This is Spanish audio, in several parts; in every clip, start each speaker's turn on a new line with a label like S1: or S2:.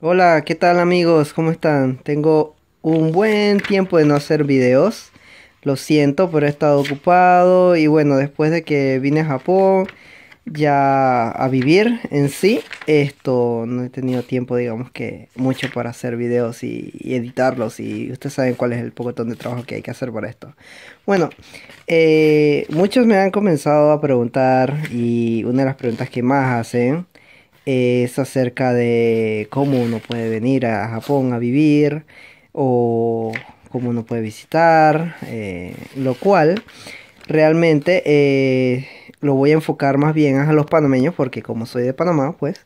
S1: Hola, ¿qué tal amigos? ¿Cómo están? Tengo un buen tiempo de no hacer videos. Lo siento, pero he estado ocupado y bueno, después de que vine a Japón ya a vivir en sí, esto no he tenido tiempo, digamos que mucho para hacer videos y, editarlos y ustedes saben cuál es el pocotón de trabajo que hay que hacer para esto. Bueno, eh, muchos me han comenzado a preguntar y una de las preguntas que más hacen es acerca de cómo uno puede venir a Japón a vivir o cómo uno puede visitar, eh, lo cual realmente eh, lo voy a enfocar más bien a los panameños porque como soy de Panamá, pues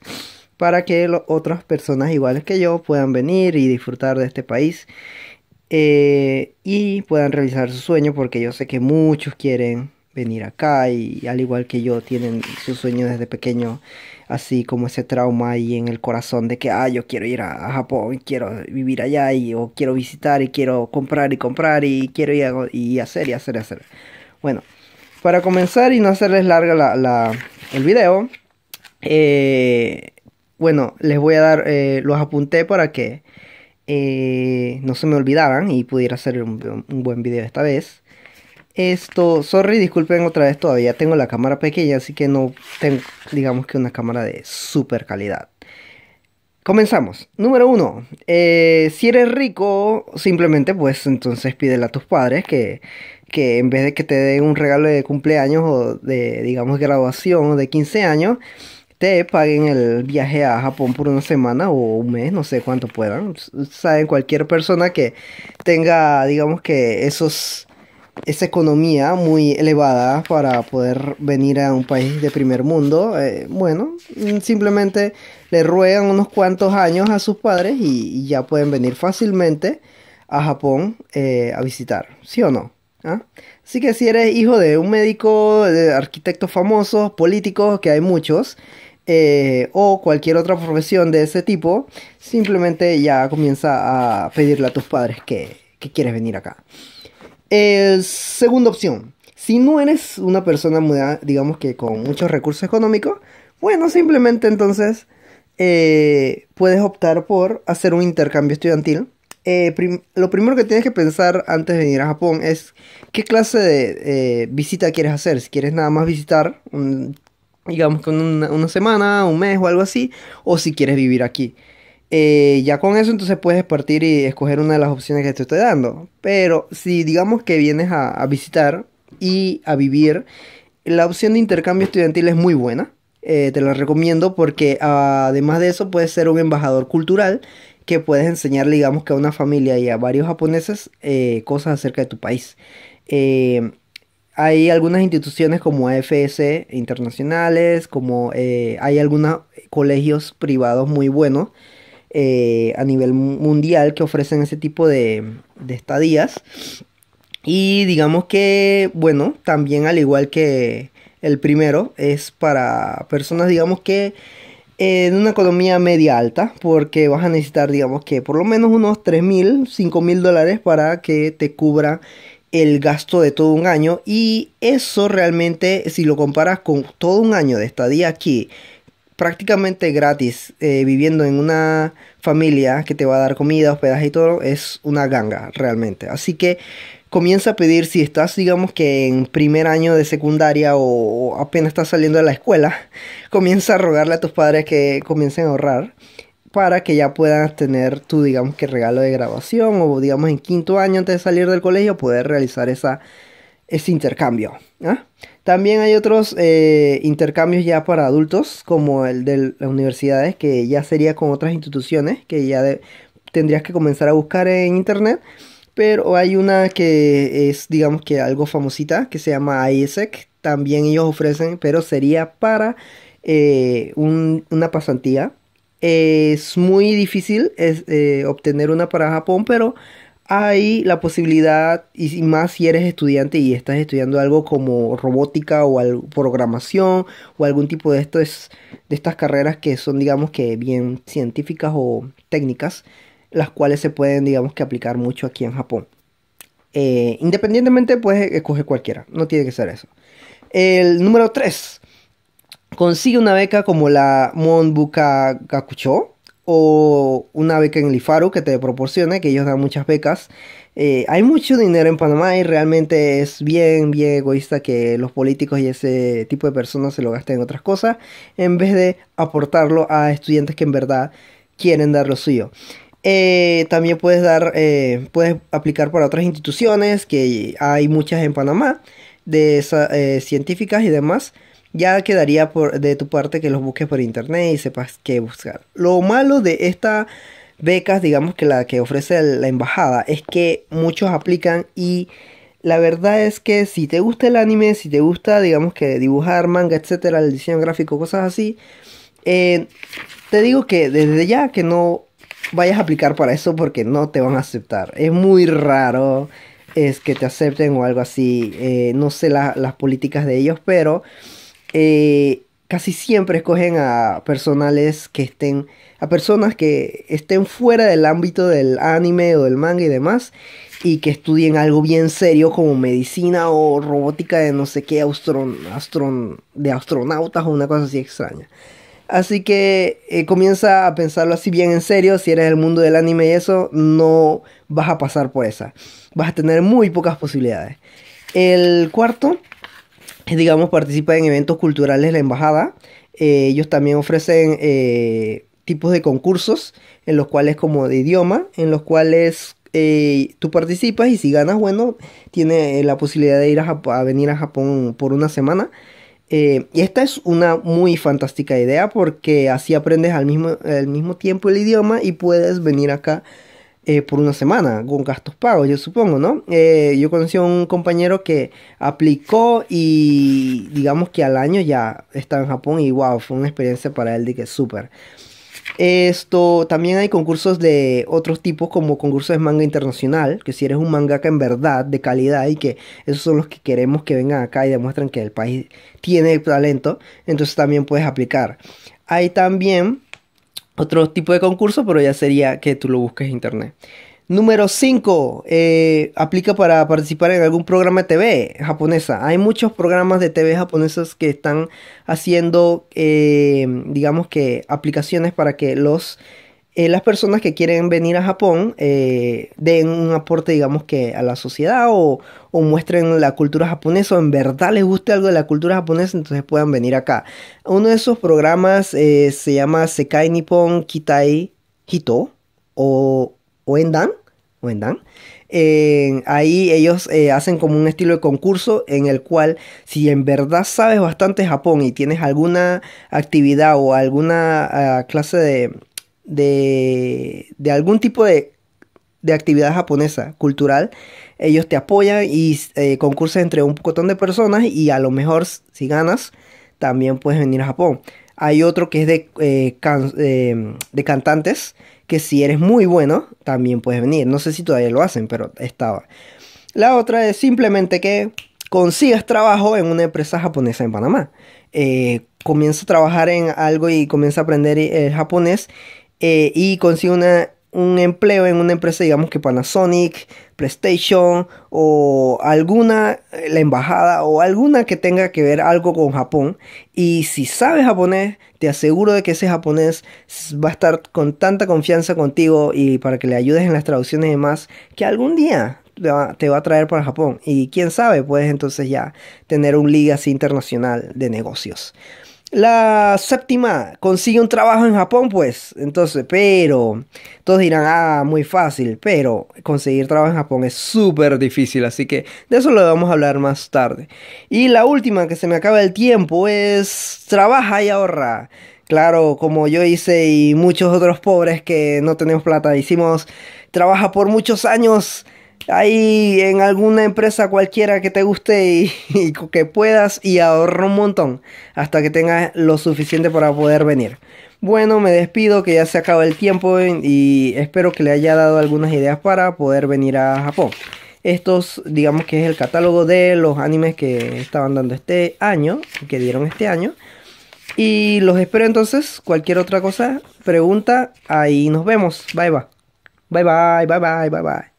S1: para que otras personas iguales que yo puedan venir y disfrutar de este país eh, y puedan realizar su sueño porque yo sé que muchos quieren venir acá y al igual que yo tienen su sueño desde pequeño, así como ese trauma ahí en el corazón de que, ah, yo quiero ir a, Japón, quiero vivir allá y o quiero visitar y quiero comprar y comprar y quiero ir a, y hacer y hacer y hacer. Bueno, para comenzar y no hacerles larga el video, eh, bueno, les voy a dar, eh, los apunté para que eh, no se me olvidaran y pudiera hacer un buen video esta vez. Esto, sorry, disculpen otra vez, todavía tengo la cámara pequeña, así que no tengo, digamos que una cámara de super calidad. Comenzamos. Número uno, eh, si eres rico, simplemente pues entonces pídele a tus padres que, que en vez de que te den un regalo de cumpleaños o de, digamos, graduación o de 15 años, te paguen el viaje a Japón por una semana o un mes, no sé cuánto puedan. Saben, cualquier persona que tenga, digamos que esos esa economía muy elevada para poder venir a un país de primer mundo, eh, bueno, mm, simplemente le ruegan unos cuantos años a sus padres y, ya pueden venir fácilmente a Japón eh, a visitar, ¿sí o no? ¿Ah? Así que si eres hijo de un médico, de arquitectos famosos, políticos, que hay muchos, eh, o cualquier otra profesión de ese tipo, simplemente ya comienza a pedirle a tus padres que, que quieres venir acá. Eh, segunda opción, si no eres una persona, digamos que con muchos recursos económicos, bueno, simplemente entonces eh, puedes optar por hacer un intercambio estudiantil. Eh, lo primero que tienes que pensar antes de venir a Japón es qué clase de visita quieres hacer. Si quieres nada más visitar, digamos con una semana, un mes o algo así, o si quieres vivir aquí. Eh, ya con eso entonces puedes partir y escoger una de las opciones que te estoy dando. Pero si digamos que vienes a, visitar y a vivir, la opción de intercambio estudiantil es muy buena. Eh, te la recomiendo porque ah, además de eso puedes ser un embajador cultural que puedes enseñar, digamos que a una familia y a varios japoneses eh, cosas acerca de tu país. hay algunas instituciones como AFS internacionales, como hay algunos colegios privados muy buenos eh, a nivel mundial que ofrecen ese tipo de, de estadías. Y digamos que, bueno, también al igual que el primero, es para personas, digamos que en eh, una economía media alta, porque vas a necesitar, digamos que por lo menos unos 3 mil, 5 mil dólares para que te cubra el gasto de todo un año. Y eso realmente, si lo comparas con todo un año de estadía aquí, prácticamente gratis eh, viviendo en una familia que te va a dar comida, hospedaje y todo, es una ganga realmente. Así que comienza a pedir si estás, digamos que en primer año de secundaria o apenas estás saliendo de la escuela, comienza a rogarle a tus padres que comiencen a ahorrar para que ya puedas tener tu, digamos que regalo de graduación o digamos en quinto año antes de salir del colegio poder realizar esa, ese intercambio. ¿ah? También hay otros eh, intercambios ya para adultos, como el de las universidades, que ya sería con otras instituciones, que ya tendrías que comenzar a buscar en internet. Pero hay una que es, digamos que algo famosita, que se llama ISEC. También ellos ofrecen, pero sería para eh, una pasantía. Es muy difícil es, eh, obtener una para Japón, pero hay la posibilidad, y más si eres estudiante y estás estudiando algo como robótica o programación o algún tipo de, estas carreras que son, digamos que, bien científicas o técnicas, las cuales se pueden, digamos que, aplicar mucho aquí en Japón. Eh, independientemente, puedes escoger cualquiera, no tiene que ser eso. El número 3. Consigue una beca como la Monbuka Gakucho o una beca en el IFARU que te proporcione, que ellos dan muchas becas. Eh, hay mucho dinero en Panamá y realmente es bien, bien egoísta que los políticos y ese tipo de personas se lo gasten en otras cosas en vez de aportarlo a estudiantes que en verdad quieren dar lo suyo. Eh, también puedes dar, eh, puedes aplicar para otras instituciones que hay muchas en Panamá de científicas y demás ya quedaría por, de tu parte que los busques por internet y sepas qué buscar. Lo malo de estas becas, digamos que la que ofrece la embajada, es que muchos aplican y la verdad es que si te gusta el anime, si te gusta, digamos que dibujar manga, etcétera, el diseño gráfico, cosas así, eh, te digo que desde ya que no vayas a aplicar para eso porque no te van a aceptar. Es muy raro es que te acepten o algo así. Eh, no sé las políticas de ellos, pero eh, casi siempre escogen a personales que estén, a personas que estén fuera del ámbito del anime o del manga y demás, y que estudien algo bien serio como medicina o robótica de no sé qué, astron, de astronautas o una cosa así extraña. Así que eh, comienza a pensarlo así bien en serio. Si eres del mundo del anime y eso, no vas a pasar por esa. Vas a tener muy pocas posibilidades. El cuarto eh, digamos, participa en eventos culturales de la embajada. Eh, ellos también ofrecen eh, tipos de concursos, en los cuales como de idioma, en los cuales tú participas y si ganas, bueno, tiene la posibilidad de ir a, venir a Japón por una semana. y esta es una muy fantástica idea porque así aprendes al mismo, al mismo tiempo el idioma y puedes venir acá eh, por una semana, con gastos pagos, yo supongo, ¿no? Eh, yo conocí a un compañero que aplicó y digamos que al año ya estaba en Japón y wow, fue una experiencia para él de que súper. Esto también hay concursos de otros tipos, como concursos de manga internacional, que si eres un mangaka en verdad, de calidad, y que esos son los que queremos que vengan acá y demuestren que el país tiene el talento, entonces también puedes aplicar. Hay también otro tipo de concurso, pero ya sería que tú lo busques en internet. Número 5. Eh, aplica para participar en algún programa de TV japonesa. Hay muchos programas de TV japonesas que están haciendo, eh, digamos que, aplicaciones para que los eh, las personas que quieren venir a Japón eh, den un aporte, digamos que, a la sociedad o, muestren la cultura japonesa o en verdad les guste algo de la cultura japonesa, entonces puedan venir acá. Uno de esos programas eh, se llama Sekai Nippon Kitai Hito o, o Endan. ahí ellos hacen como un estilo de concurso en el cual si en verdad sabes bastante Japón y tienes alguna actividad o alguna ah, clase de de, de algún tipo de, actividad japonesa, cultural, ellos te apoyan y eh, concursas entre un montón de personas y a lo mejor si ganas también puedes venir a Japón. Hay otro que es de, eh, eh, de cantantes, que si eres muy bueno, también puedes venir. No sé si todavía lo hacen, pero estaba. La otra es simplemente que consigas trabajo en una empresa japonesa en Panamá. comienza a trabajar en algo y comienza a aprender el japonés eh, y consigue un empleo en una empresa, digamos que Panasonic, PlayStation o alguna, eh, la embajada o alguna que tenga que ver algo con Japón. Y si sabes japonés, te aseguro de que ese japonés va a estar con tanta confianza contigo y para que le ayudes en las traducciones y demás, que algún día te va a traer para Japón. Y quién sabe, puedes entonces ya tener un liga internacional de negocios. La séptima, consigue un trabajo en Japón, pues. Entonces, pero todos dirán, ah, muy fácil, pero conseguir trabajo en Japón es súper difícil, así que de eso lo vamos a hablar más tarde. Y la última, que se me acaba el tiempo, es trabaja y ahorra. Claro, como yo hice y muchos otros pobres que no tenemos plata, hicimos, trabaja por muchos años ahí en alguna empresa cualquiera que te guste y, que puedas y ahorro un montón hasta que tengas lo suficiente para poder venir. Bueno, me despido que ya se acaba el tiempo y espero que le haya dado algunas ideas para poder venir a Japón. Estos, digamos que es el catálogo de los animes que estaban dando este año, que dieron este año. Y los espero entonces. Cualquier otra cosa, pregunta, ahí nos vemos. Bye bye. Bye bye, bye bye, bye bye.